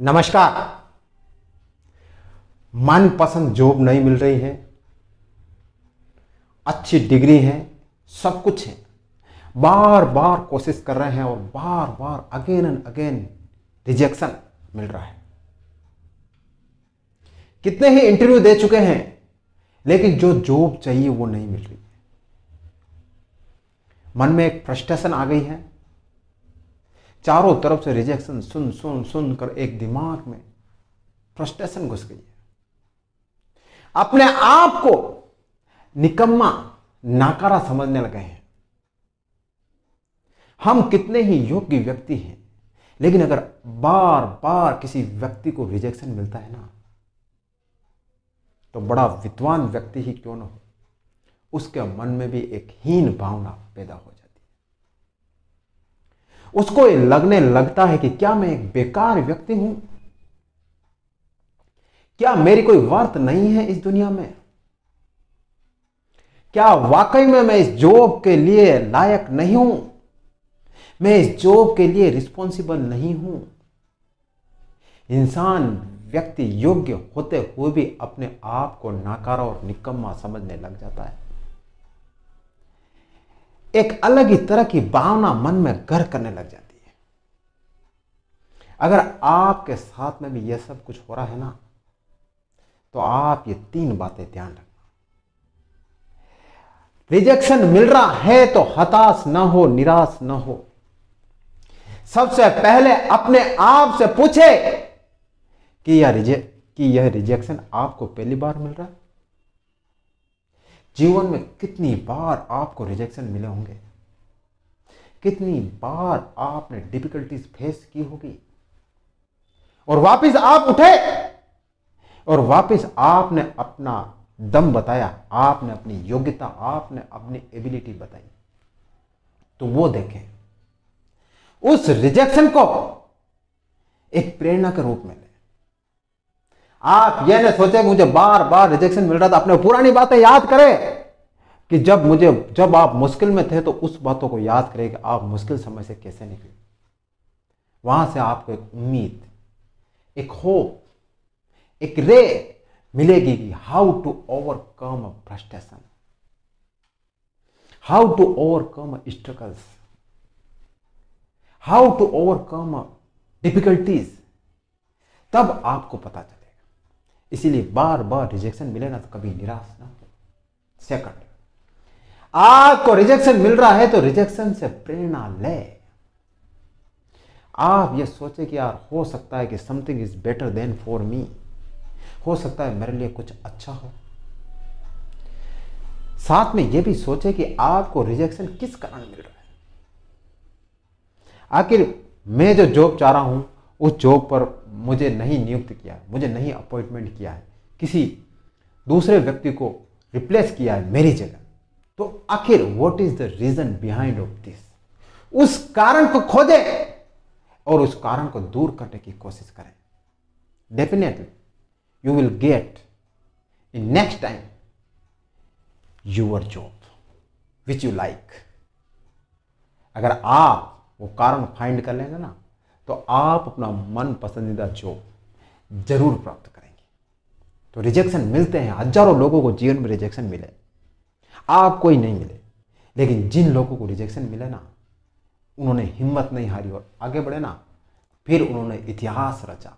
नमस्कार मनपसंद जॉब नहीं मिल रही है अच्छी डिग्री है सब कुछ है बार बार कोशिश कर रहे हैं और बार बार अगेन एंड अगेन रिजेक्शन मिल रहा है कितने ही इंटरव्यू दे चुके हैं लेकिन जो जॉब चाहिए वो नहीं मिल रही है मन में एक फ्रस्ट्रेशन आ गई है चारों तरफ से रिजेक्शन सुन सुन सुन कर एक दिमाग में फ्रस्ट्रेशन घुस गई है अपने आप को निकम्मा नाकारा समझने लगे हैं हम कितने ही योग्य व्यक्ति हैं लेकिन अगर बार बार किसी व्यक्ति को रिजेक्शन मिलता है ना तो बड़ा विद्वान व्यक्ति ही क्यों ना हो उसके मन में भी एक हीन भावना पैदा हो उसको ये लगने लगता है कि क्या मैं एक बेकार व्यक्ति हूं क्या मेरी कोई वर्त नहीं है इस दुनिया में क्या वाकई में मैं इस जॉब के लिए लायक नहीं हूं मैं इस जॉब के लिए रिस्पॉन्सिबल नहीं हूं इंसान व्यक्ति योग्य होते हुए भी अपने आप को नाकारा और निकम्मा समझने लग जाता है एक अलग ही तरह की भावना मन में घर करने लग जाती है अगर आपके साथ में भी यह सब कुछ हो रहा है ना तो आप ये तीन बातें ध्यान रखना रिजेक्शन मिल रहा है तो हताश ना हो निराश ना हो सबसे पहले अपने आप से पूछे कि यह रिजे कि यह रिजेक्शन आपको पहली बार मिल रहा है जीवन में कितनी बार आपको रिजेक्शन मिले होंगे कितनी बार आपने डिफिकल्टीज फेस की होगी और वापस आप उठे और वापस आपने अपना दम बताया आपने अपनी योग्यता आपने अपनी एबिलिटी बताई तो वो देखें उस रिजेक्शन को एक प्रेरणा के रूप में आप ये न सोचे मुझे बार बार रिजेक्शन मिल रहा था अपने पुरानी बातें याद करें कि जब मुझे जब आप मुश्किल में थे तो उस बातों को याद करें कि आप मुश्किल समय से कैसे निकले वहां से आपको एक उम्मीद एक होप एक रे मिलेगी कि how to overcome a frustration how to overcome a struggles how to overcome difficulties तब आपको पता चले इसीलिए बार बार रिजेक्शन मिले ना तो कभी निराश ना हो सेकंड आपको रिजेक्शन मिल रहा है तो रिजेक्शन से प्रेरणा ले आप ये सोचे कि यार हो सकता है कि something is better than for me हो सकता है मेरे लिए कुछ अच्छा हो साथ में यह भी सोचे कि आपको रिजेक्शन किस कारण मिल रहा है आखिर मैं जो जॉब चाह रहा हूं उस जॉब पर मुझे नहीं नियुक्त किया है मुझे नहीं अपॉइंटमेंट किया है किसी दूसरे व्यक्ति को रिप्लेस किया है मेरी जगह तो आखिर what is the reason behind of this उस कारण को खोजे और उस कारण को दूर करने की कोशिश करें definitely you will get in next time your job which you like अगर आप वो कारण फाइंड कर लेंगे ना तो आप अपना मन पसंदीदा जॉब जरूर प्राप्त करेंगे तो रिजेक्शन मिलते हैं हजारों लोगों को जीवन में रिजेक्शन मिले आपको ही नहीं मिले लेकिन जिन लोगों को रिजेक्शन मिले ना उन्होंने हिम्मत नहीं हारी और आगे बढ़े ना फिर उन्होंने इतिहास रचा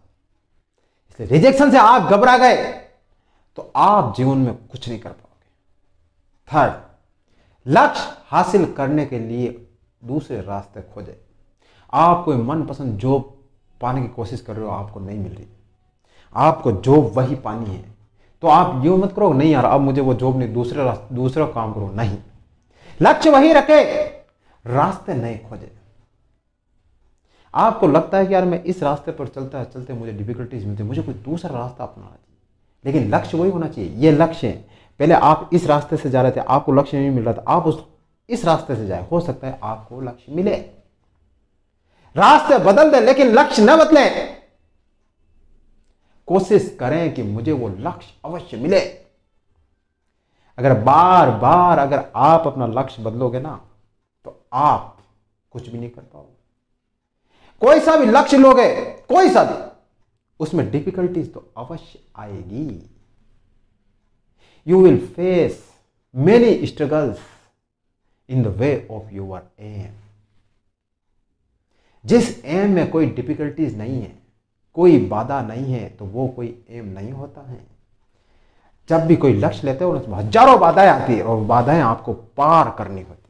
इसलिए रिजेक्शन से आप घबरा गए तो आप जीवन में कुछ नहीं कर पाओगे थर्ड लक्ष्य हासिल करने के लिए दूसरे रास्ते खोजें आप कोई मनपसंद जॉब पाने की कोशिश कर रहे हो आपको नहीं मिल रही आपको जॉब वही पानी है तो आप ये मत करो नहीं यार अब मुझे वो जॉब नहीं दूसरे दूसरा काम करो नहीं लक्ष्य वही रखे रास्ते नए खोजे आपको लगता है कि यार मैं इस रास्ते पर चलता है चलते मुझे डिफिकल्टीज मिलती मुझे कोई दूसरा रास्ता अपनाना चाहिए लेकिन लक्ष्य वही होना चाहिए ये लक्ष्य है पहले आप इस रास्ते से जा रहे थे आपको लक्ष्य नहीं मिल रहा था आप उस इस रास्ते से जाए हो सकता है आपको लक्ष्य मिले रास्ते बदल दें लेकिन लक्ष्य न बदलें कोशिश करें कि मुझे वो लक्ष्य अवश्य मिले अगर बार बार अगर आप अपना लक्ष्य बदलोगे ना तो आप कुछ भी नहीं कर पाओगे कोई सा भी लक्ष्य लोगे कोई सा भी उसमें डिफिकल्टीज तो अवश्य आएगी you will face many struggles in the way of your aim जिस एम में कोई डिफ़िकल्टीज नहीं है कोई बाधा नहीं है तो वो कोई एम नहीं होता है जब भी कोई लक्ष्य लेते हो उसमें हजारों बाधाएं आती है और बाधाएं आपको पार करनी होती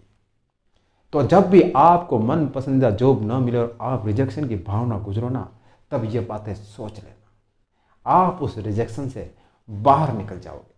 तो जब भी आपको मन पसंदीदा जॉब न मिले और आप रिजेक्शन की भावना गुजरो ना तब ये बातें सोच लेना आप उस रिजेक्शन से बाहर निकल जाओगे